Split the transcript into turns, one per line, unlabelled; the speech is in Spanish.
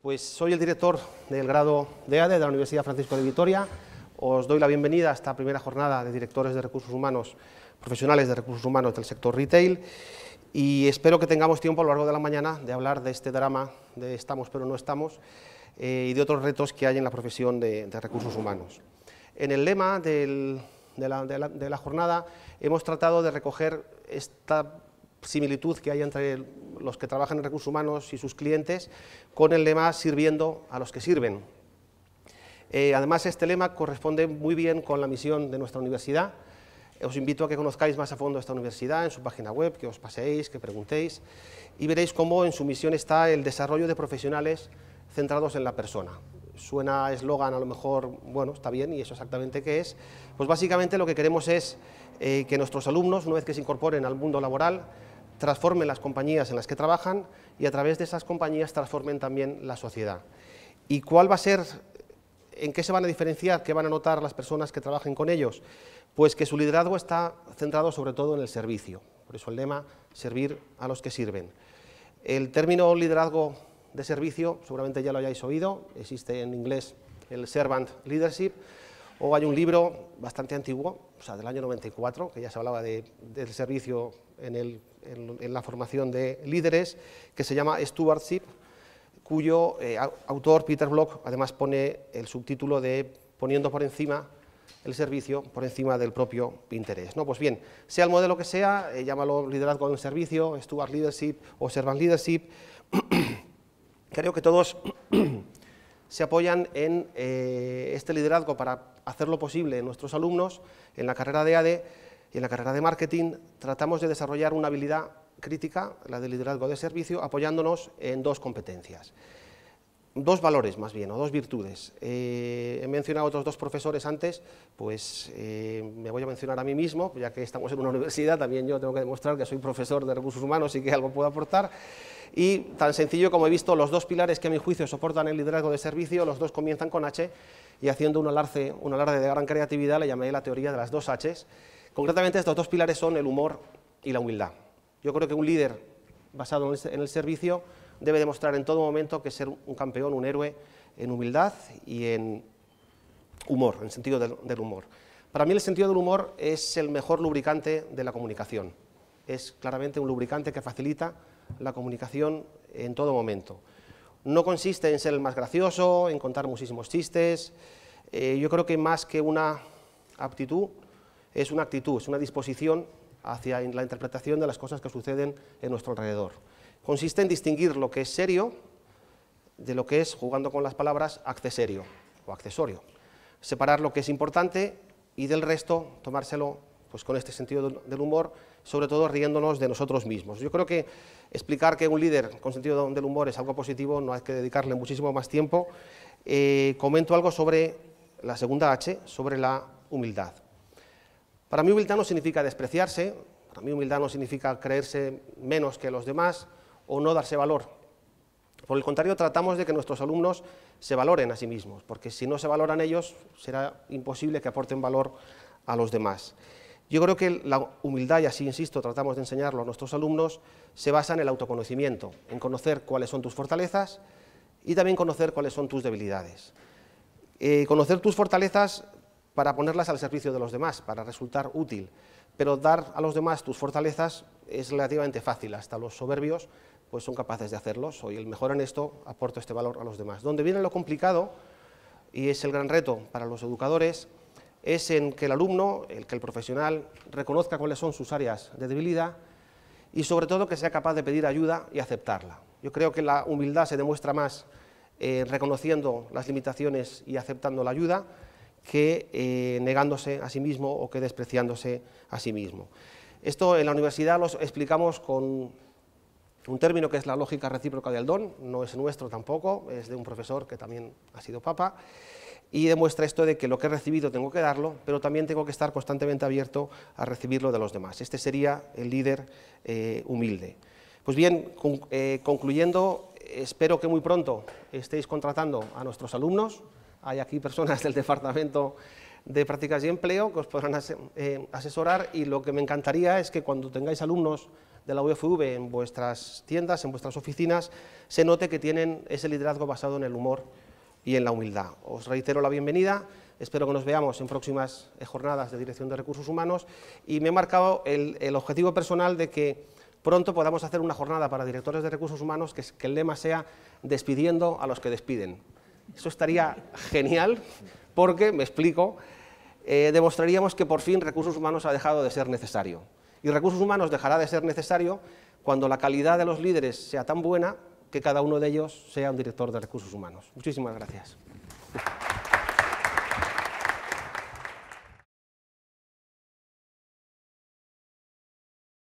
Pues soy el director del grado de ADE de la Universidad Francisco de Vitoria. Os doy la bienvenida a esta primera jornada de directores de recursos humanos, profesionales de recursos humanos del sector retail y espero que tengamos tiempo a lo largo de la mañana de hablar de este drama de estamos pero no estamos eh, y de otros retos que hay en la profesión de, recursos humanos. En el lema de, la, jornada hemos tratado de recoger esta similitud que hay entre el los que trabajan en recursos humanos y sus clientes, con el lema sirviendo a los que sirven. Eh, además, este lema corresponde muy bien con la misión de nuestra universidad. Os invito a que conozcáis más a fondo esta universidad en su página web, que os paseéis, que preguntéis y veréis cómo en su misión está el desarrollo de profesionales centrados en la persona. Suena eslogan a lo mejor, bueno, está bien y eso exactamente qué es. Pues básicamente lo que queremos es eh, que nuestros alumnos, una vez que se incorporen al mundo laboral, transformen las compañías en las que trabajan y a través de esas compañías transformen también la sociedad. ¿Y cuál va a ser, en qué se van a diferenciar, qué van a notar las personas que trabajen con ellos? Pues que su liderazgo está centrado sobre todo en el servicio, por eso el lema, servir a los que sirven. El término liderazgo de servicio, seguramente ya lo hayáis oído, existe en inglés el servant leadership, o hay un libro bastante antiguo, o sea, del año 94, que ya se hablaba del servicio en, la formación de líderes, que se llama Stewardship, cuyo eh, autor, Peter Block, además pone el subtítulo de poniendo por encima el servicio por encima del propio interés. ¿no? Pues bien, sea el modelo que sea, eh, llámalo liderazgo en servicio, steward leadership o servant leadership, creo que todos se apoyan en eh, este liderazgo para hacerlo posible en nuestros alumnos, en la carrera de ADE y en la carrera de marketing, tratamos de desarrollar una habilidad crítica, la de liderazgo de servicio, apoyándonos en dos competencias dos valores más bien, o dos virtudes. Eh, he mencionado a otros dos profesores antes, pues eh, me voy a mencionar a mí mismo, ya que estamos en una universidad, también yo tengo que demostrar que soy profesor de recursos humanos y que algo puedo aportar. Y tan sencillo como he visto, los dos pilares que a mi juicio soportan el liderazgo de servicio, los dos comienzan con H, y haciendo un alarde, un alarde de gran creatividad le llamé la teoría de las dos Hs. Concretamente estos dos pilares son el humor y la humildad. Yo creo que un líder basado en el servicio debe demostrar en todo momento que ser un campeón, un héroe, en humildad y en humor, en sentido del, humor. Para mí el sentido del humor es el mejor lubricante de la comunicación. Es claramente un lubricante que facilita la comunicación en todo momento. No consiste en ser el más gracioso, en contar muchísimos chistes. Eh, yo creo que más que una aptitud, es una actitud, es una disposición hacia la interpretación de las cosas que suceden en nuestro alrededor consiste en distinguir lo que es serio de lo que es, jugando con las palabras, accesorio o accesorio. Separar lo que es importante y del resto tomárselo pues, con este sentido del humor, sobre todo riéndonos de nosotros mismos. Yo creo que explicar que un líder con sentido del humor es algo positivo no hay que dedicarle muchísimo más tiempo. Eh, comento algo sobre la segunda H, sobre la humildad. Para mí humildad no significa despreciarse, para mí humildad no significa creerse menos que los demás, o no darse valor. Por el contrario, tratamos de que nuestros alumnos se valoren a sí mismos, porque si no se valoran ellos, será imposible que aporten valor a los demás. Yo creo que la humildad, y así insisto, tratamos de enseñarlo a nuestros alumnos, se basa en el autoconocimiento, en conocer cuáles son tus fortalezas y también conocer cuáles son tus debilidades. Eh, conocer tus fortalezas para ponerlas al servicio de los demás, para resultar útil, pero dar a los demás tus fortalezas es relativamente fácil, hasta los soberbios pues son capaces de hacerlo, soy el mejor en esto, aporto este valor a los demás. Donde viene lo complicado, y es el gran reto para los educadores, es en que el alumno, el que el profesional, reconozca cuáles son sus áreas de debilidad y sobre todo que sea capaz de pedir ayuda y aceptarla. Yo creo que la humildad se demuestra más eh, reconociendo las limitaciones y aceptando la ayuda que eh, negándose a sí mismo o que despreciándose a sí mismo. Esto en la universidad lo explicamos con un término que es la lógica recíproca del don, no es nuestro tampoco, es de un profesor que también ha sido papa, y demuestra esto de que lo que he recibido tengo que darlo, pero también tengo que estar constantemente abierto a recibirlo de los demás. Este sería el líder eh, humilde. Pues bien, eh, concluyendo, espero que muy pronto estéis contratando a nuestros alumnos. Hay aquí personas del departamento de prácticas y empleo que os podrán eh, asesorar y lo que me encantaría es que cuando tengáis alumnos de la UFV en vuestras tiendas, en vuestras oficinas, se note que tienen ese liderazgo basado en el humor y en la humildad. Os reitero la bienvenida, espero que nos veamos en próximas eh, jornadas de Dirección de Recursos Humanos y me he marcado el, objetivo personal de que pronto podamos hacer una jornada para directores de recursos humanos que, que el lema sea despidiendo a los que despiden. Eso estaría genial porque, me explico, eh, demostraríamos que por fin recursos humanos ha dejado de ser necesario. Y recursos humanos dejará de ser necesario cuando la calidad de los líderes sea tan buena que cada uno de ellos sea un director de recursos humanos. Muchísimas gracias.